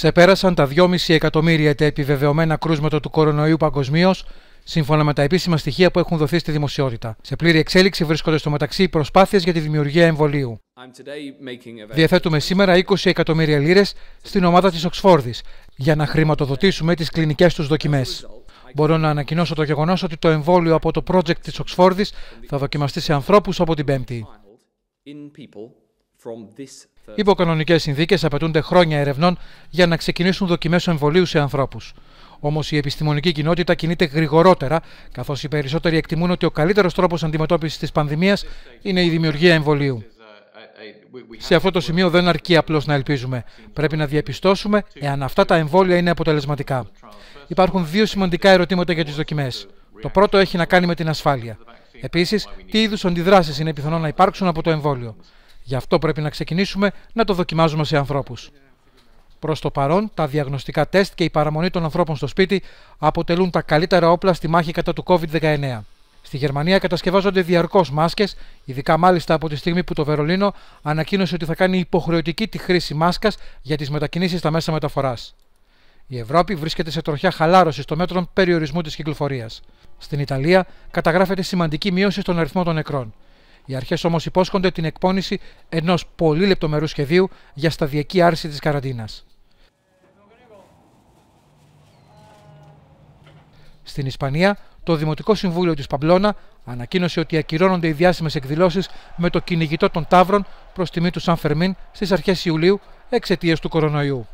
ξεπέρασαν τα 2,5 εκατομμύρια τα επιβεβαιωμένα κρούσματα του κορονοϊού παγκοσμίως, σύμφωνα με τα επίσημα στοιχεία που έχουν δοθεί στη δημοσιότητα. Σε πλήρη εξέλιξη βρίσκονται στο μεταξύ οι προσπάθειες για τη δημιουργία εμβολίου. Διαθέτουμε σήμερα 20 εκατομμύρια λίρες στην ομάδα της Οξφόρδης για να χρηματοδοτήσουμε τις κλινικές τους δοκιμές. Μπορώ να ανακοινώσω το γεγονός ότι το εμβόλιο από το project της Οξφόρδης θα δοκιμαστεί σε ανθρώπους από την Πέμπτη. Υποκανονικές συνθήκες απαιτούνται χρόνια ερευνών για να ξεκινήσουν δοκιμές εμβολίου σε ανθρώπους. Όμως η επιστημονική κοινότητα κινείται γρηγορότερα, καθώς οι περισσότεροι εκτιμούν ότι ο καλύτερος τρόπος αντιμετώπισης της πανδημίας είναι η δημιουργία εμβολίου. Σε αυτό το σημείο δεν αρκεί απλώς να ελπίζουμε. Πρέπει να διαπιστώσουμε εάν αυτά τα εμβόλια είναι αποτελεσματικά. Υπάρχουν δύο σημαντικά ερωτήματα για τις δοκιμές. Το πρώτο έχει να κάνει με την ασφάλεια. Επίσης, τι είδους αντιδράσεις είναι πιθανό να υπάρξουν από το εμβόλιο. Γι' αυτό πρέπει να ξεκινήσουμε να το δοκιμάζουμε σε ανθρώπους. Προς το παρόν, τα διαγνωστικά τεστ και η παραμονή των ανθρώπων στο σπίτι αποτελούν τα καλύτερα όπλα στη μάχη κατά του COVID-19. Στη Γερμανία κατασκευάζονται διαρκώς μάσκες, ειδικά μάλιστα από τη στιγμή που το Βερολίνο ανακοίνωσε ότι θα κάνει υποχρεωτική τη χρήση μάσκας για τις μετακινήσεις στα μέσα μεταφοράς. Η Ευρώπη βρίσκεται σε τροχιά χαλάρωσης των μέτρων περιορισμού της κυκλοφορίας. Στην Ιταλία καταγράφεται σημαντική μείωση στον αριθμό των νεκρών. Οι αρχές όμως υπόσχονται την εκπόνηση ενός πολύ λεπτομερού σχεδίου για σταδιακή άρση της καραντίνας. Στην Ισπανία, το Δημοτικό Συμβούλιο της Παμπλώνα ανακοίνωσε ότι ακυρώνονται οι διάσημες εκδηλώσεις με το κυνηγητό των Ταύρων προς τιμή του Σαν Φερμίν στις αρχές Ιουλίου εξαιτίας του κορονοϊού.